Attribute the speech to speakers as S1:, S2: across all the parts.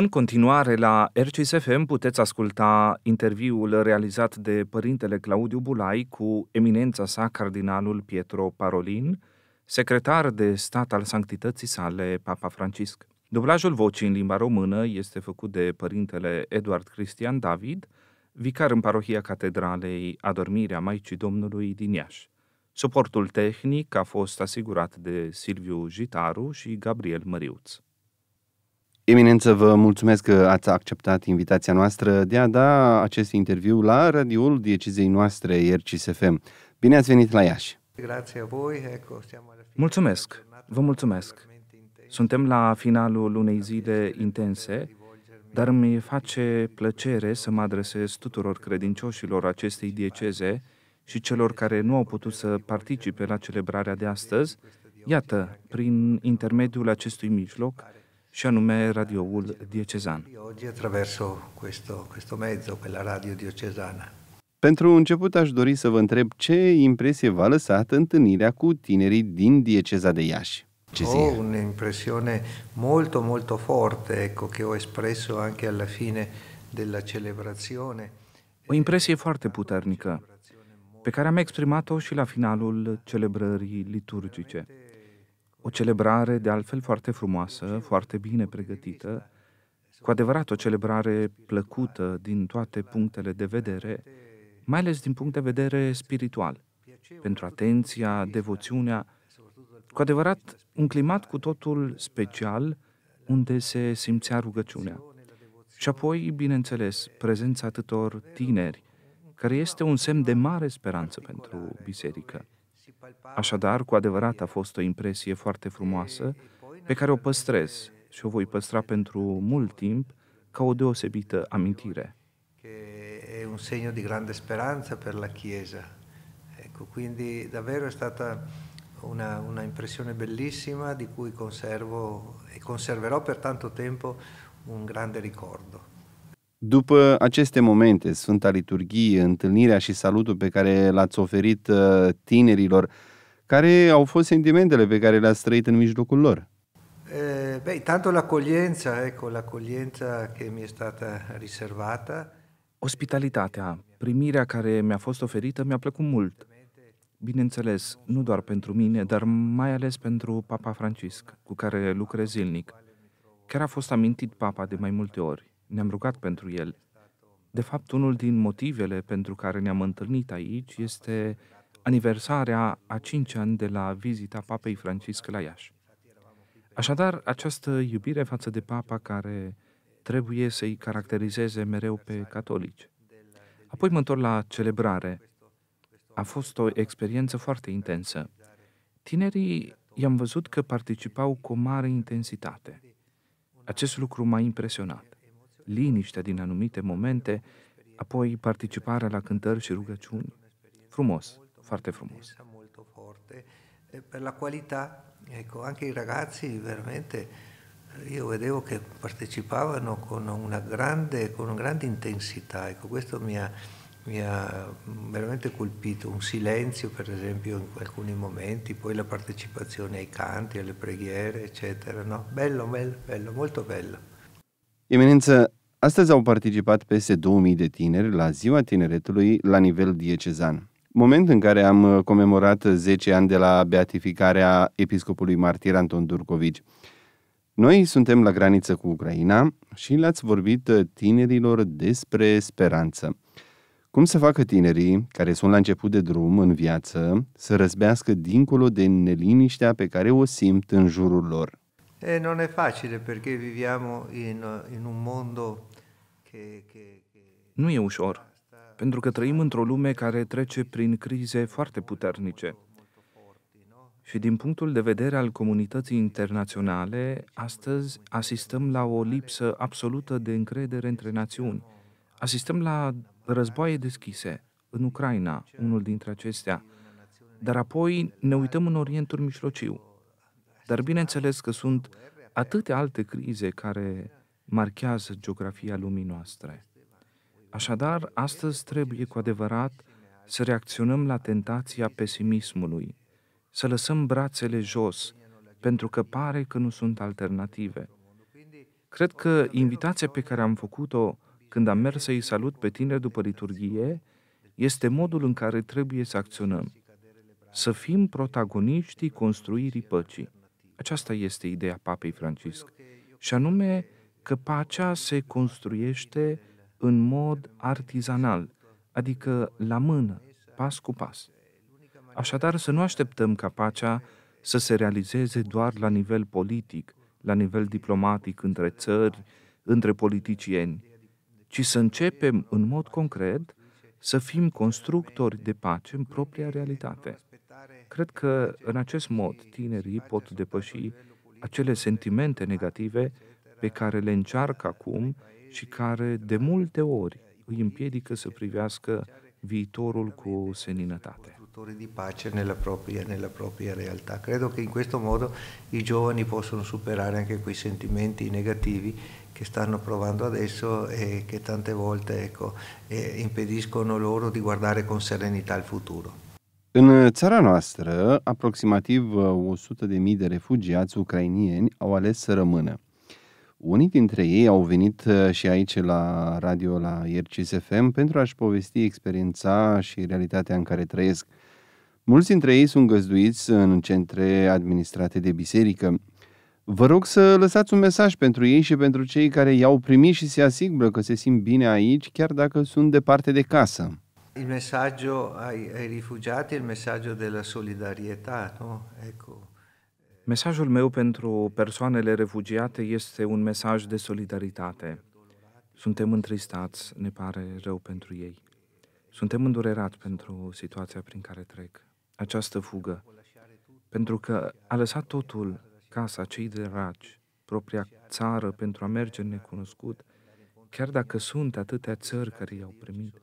S1: În continuare, la RCSFM puteți asculta interviul realizat de părintele Claudiu Bulai cu eminența sa cardinalul Pietro Parolin, secretar de stat al sanctității sale Papa Francisc. Dublajul vocii în limba română este făcut de părintele Eduard Cristian David, vicar în parohia Catedralei Adormirea Maicii Domnului din Iași. Suportul tehnic a fost asigurat de Silviu Jitaru și Gabriel Măriuț.
S2: Eminență, vă mulțumesc că ați acceptat invitația noastră de a da acest interviu la radioul diecizei noastre, RCSFM. Bine ați venit la Iași! Mulțumesc! Vă mulțumesc! Suntem la finalul unei
S1: zile intense, dar mi face plăcere să mă adresez tuturor credincioșilor acestei dieceze și celor care nu au putut să participe la celebrarea de astăzi. Iată, prin intermediul acestui mijloc, și anume
S2: radioul diocezan. Pentru început aș dori să vă întreb ce impresie v-a lăsat întâlnirea cu tinerii din dieceza de Iași. Ce zi? Ho
S3: un'impressione molto molto forte, ecco, che ho espresso anche alla fine della celebrazione.
S1: O impresie foarte puternică, pe care am exprimat-o și la finalul celebrării liturgice. O celebrare, de altfel, foarte frumoasă, foarte bine pregătită, cu adevărat o celebrare plăcută din toate punctele de vedere, mai ales din punct de vedere spiritual, pentru atenția, devoțiunea, cu adevărat un climat cu totul special unde se simțea rugăciunea. Și apoi, bineînțeles, prezența atâtor tineri, care este un semn de mare speranță pentru biserică. Așadar, cu adevărat a fost o impresie foarte frumoasă pe care o păstrez și o voi păstra pentru mult timp ca o deosebită amintire. E un segno
S3: di grande speranza per la Chiesa. Ecco, quindi davvero è stata una, una impressione bellissima di cui conservo e conserverò per tanto tempo un grande ricordo.
S2: După aceste momente, Sfânta Liturghie, întâlnirea și salutul pe care l-ați oferit uh, tinerilor, care au fost sentimentele pe care le-ați trăit în mijlocul lor?
S3: Eh, beh, tanto l'accoglienza, ecco, l'accoglienza che mi è stata riservata.
S2: Ospitalitatea,
S1: primirea care mi-a fost oferită, mi-a plăcut mult. Bineînțeles, nu doar pentru mine, dar mai ales pentru Papa Francisc, cu care lucrez zilnic. Chiar a fost amintit Papa de mai multe ori ne-am rugat pentru el. De fapt, unul din motivele pentru care ne-am întâlnit aici este aniversarea a cinci ani de la vizita Papei Francisc la Iași. Așadar, această iubire față de Papa care trebuie să-i caracterizeze mereu pe catolici. Apoi mă întorc la celebrare. A fost o experiență foarte intensă. Tinerii i-am văzut că participau cu o mare intensitate. Acest lucru m-a impresionat. liniștea din anumite momente, apoi participarea la cântări și rugăciuni. Frumos, foarte frumos.
S3: Per la qualità, ecco, anche i ragazzi veramente io vedevo che partecipavano con una grande, con una grande intensità, ecco, questo mi ha, mi ha veramente colpito, un silenzio per esempio in alcuni momenti, poi la partecipazione ai canti, alle preghiere, eccetera, no? Bello, bello, bello, molto
S2: bello. Eminenza, Astăzi au participat peste 2000 de tineri la Ziua Tineretului la nivel diecezan. Moment în care am uh, comemorat 10 ani de la beatificarea episcopului martir Anton Durcovici. Noi suntem la graniță cu Ucraina și le-ați vorbit uh, tinerilor despre speranță. Cum să facă tinerii care sunt la început de drum în viață să răzbească dincolo de neliniștea pe care o simt în jurul lor?
S3: E non è facile perché viviamo in, in un mondo che, che,
S2: che... Nu e ușor,
S1: pentru că trăim într-o lume care trece prin crize foarte puternice. Și din punctul de vedere al comunității internaționale, astăzi asistăm la o lipsă absolută de încredere între națiuni. Asistăm la războaie deschise, în Ucraina, unul dintre acestea. Dar apoi ne uităm în Orientul Mijlociu, dar bineînțeles că sunt atâtea alte crize care marchează geografia lumii noastre. Așadar, astăzi trebuie cu adevărat să reacționăm la tentația pesimismului, să lăsăm brațele jos, pentru că pare că nu sunt alternative. Cred că invitația pe care am făcut-o când am mers să-i salut pe tineri după liturghie este modul în care trebuie să acționăm, să fim protagoniștii construirii păcii. Aceasta este ideea Papei Francisc, și anume că pacea se construiește în mod artizanal, adică la mână, pas cu pas. Așadar, să nu așteptăm ca pacea să se realizeze doar la nivel politic, la nivel diplomatic între țări, între politicieni, ci să începem în mod concret să fim constructori de pace în propria realitate. Cred că, în acest mod, tinerii pot depăși acele sentimente negative pe care le încearcă acum și care, de multe ori, îi împiedică să privească viitorul cu seninătate.
S3: portatori di pace nella
S1: propria, nella propria
S3: realtà. Credo che in questo modo i giovani possono superare anche quei sentimenti negativi che stanno provando adesso e che tante volte ecco, impediscono loro di guardare con serenità il futuro.
S2: În țara noastră, aproximativ 100.000 de refugiați ucrainieni au ales să rămână. Unii dintre ei au venit uh, și aici la radio, la FM, pentru a-și povesti experiența și realitatea în care trăiesc. Mulți dintre ei sunt găzduiți în centre administrate de biserică. Vă rog să lăsați un mesaj pentru ei și pentru cei care i-au primit și se asigură că se simt bine aici, chiar dacă sunt departe de casă.
S3: Il messaggio ai, ai rifugiati il messaggio della solidarietà, no?
S1: Ecco, Mesajul meu pentru persoanele refugiate este un mesaj de solidaritate. Suntem întristați, ne pare rău pentru ei. Suntem îndurerați pentru situația prin care trec, această fugă, pentru că a lăsat totul, casa, cei dragi, propria țară pentru a merge în necunoscut, chiar dacă sunt atâtea țări care i-au primit.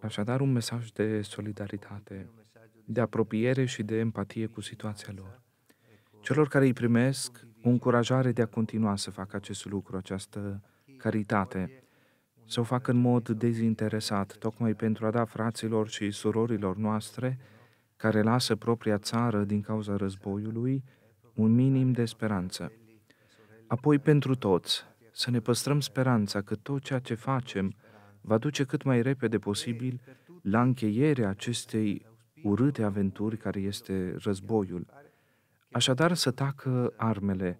S1: Așadar, un mesaj de solidaritate, de apropiere și de empatie cu situația lor. Celor care îi primesc, o încurajare de a continua să facă acest lucru, această caritate, să o facă în mod dezinteresat, tocmai pentru a da fraților și surorilor noastre, care lasă propria țară din cauza războiului, un minim de speranță. Apoi, pentru toți, să ne păstrăm speranța că tot ceea ce facem va duce cât mai repede posibil la încheierea acestei urâte aventuri care este războiul Așadar să tacă armele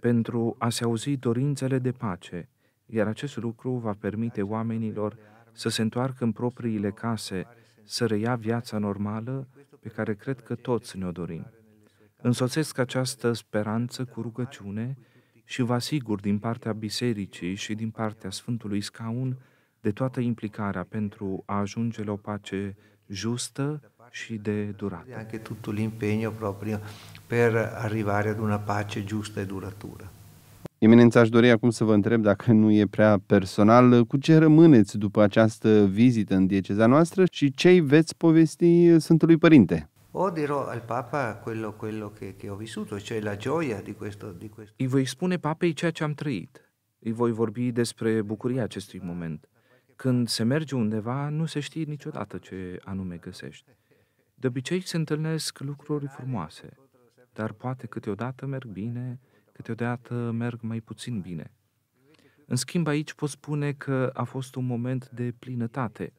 S1: pentru a se auzi dorințele de pace, iar acest lucru va permite oamenilor să se întoarcă în propriile case, să reia viața normală pe care cred că toți ne-o dorim. Însoțesc această speranță cu rugăciune și vă asigur din partea Bisericii și din partea Sfântului Scaun de toată implicarea pentru a ajunge la o pace justă, și de durată. Anche tutto l'impegno proprio per arrivare ad una pace giusta e duratura.
S2: Eminența, aș dori acum să vă întreb, dacă nu e prea personal, cu ce rămâneți după această vizită în dieceza noastră și ce veți povesti Sfântului Părinte?
S3: O dirò al Papa quello, quello che, che ho vissuto, cioè la gioia di questo, di questo.
S1: Îi voi spune papei ceea ce am trăit. Îi voi vorbi despre bucuria acestui moment. Când se merge undeva, nu se știe niciodată ce anume găsești. De obicei se întâlnesc lucruri frumoase, dar poate câteodată merg bine, câteodată merg mai puțin bine. În schimb, aici pot spune că a fost un moment de plinătate.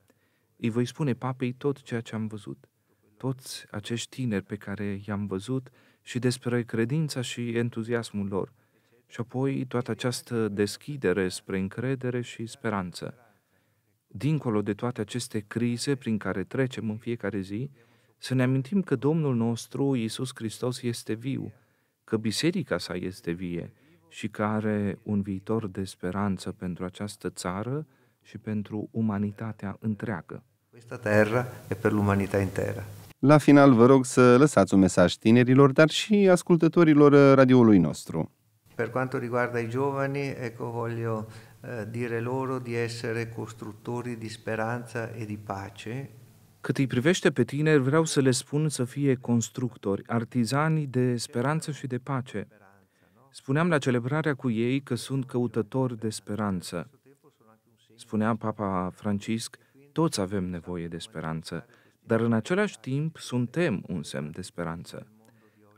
S1: Îi voi spune papei tot ceea ce am văzut, toți acești tineri pe care i-am văzut și despre credința și entuziasmul lor, și apoi toată această deschidere spre încredere și speranță. Dincolo de toate aceste crize prin care trecem în fiecare zi, să ne amintim că Domnul nostru, Iisus Hristos, este viu, că biserica sa este vie și că are un viitor de speranță pentru această țară și pentru umanitatea întreagă.
S2: Această terra e pentru umanitatea întreagă. La final vă rog să lăsați un mesaj tinerilor, dar și ascultătorilor uh, radioului nostru.
S3: Per quanto riguarda i giovani, ecco, voglio uh, dire loro di essere costruttori di speranza
S1: e di pace cât îi privește pe tineri, vreau să le spun să fie constructori, artizanii de speranță și de pace. Spuneam la celebrarea cu ei că sunt căutători de speranță. Spunea Papa Francisc, toți avem nevoie de speranță, dar în același timp suntem un semn de speranță.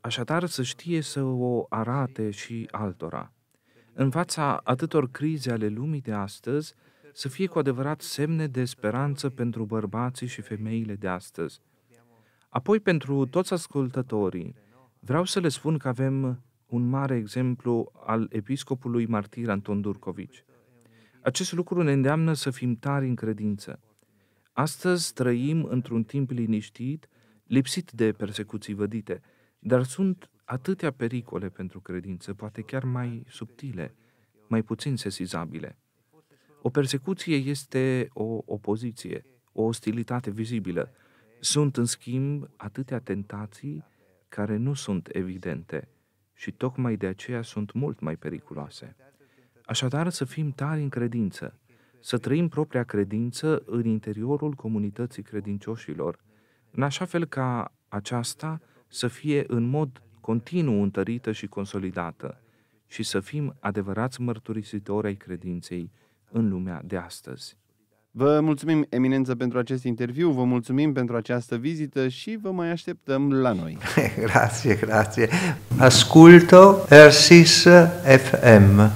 S1: Așadar, să știe să o arate și altora. În fața atâtor crize ale lumii de astăzi, să fie cu adevărat semne de speranță pentru bărbații și femeile de astăzi. Apoi, pentru toți ascultătorii, vreau să le spun că avem un mare exemplu al episcopului martir Anton Durcovici. Acest lucru ne îndeamnă să fim tari în credință. Astăzi trăim într-un timp liniștit, lipsit de persecuții vădite, dar sunt atâtea pericole pentru credință, poate chiar mai subtile, mai puțin sesizabile. O persecuție este o opoziție, o ostilitate vizibilă. Sunt, în schimb, atâtea tentații care nu sunt evidente și tocmai de aceea sunt mult mai periculoase. Așadar, să fim tari în credință, să trăim propria credință în interiorul comunității credincioșilor, în așa fel ca aceasta să fie în mod continuu întărită și consolidată și să fim adevărați
S2: mărturisitori ai credinței în lumea de astăzi. Vă mulțumim, Eminență, pentru acest interviu, vă mulțumim pentru această vizită și vă mai așteptăm la noi.
S1: grazie, grazie. Asculto Ersis FM.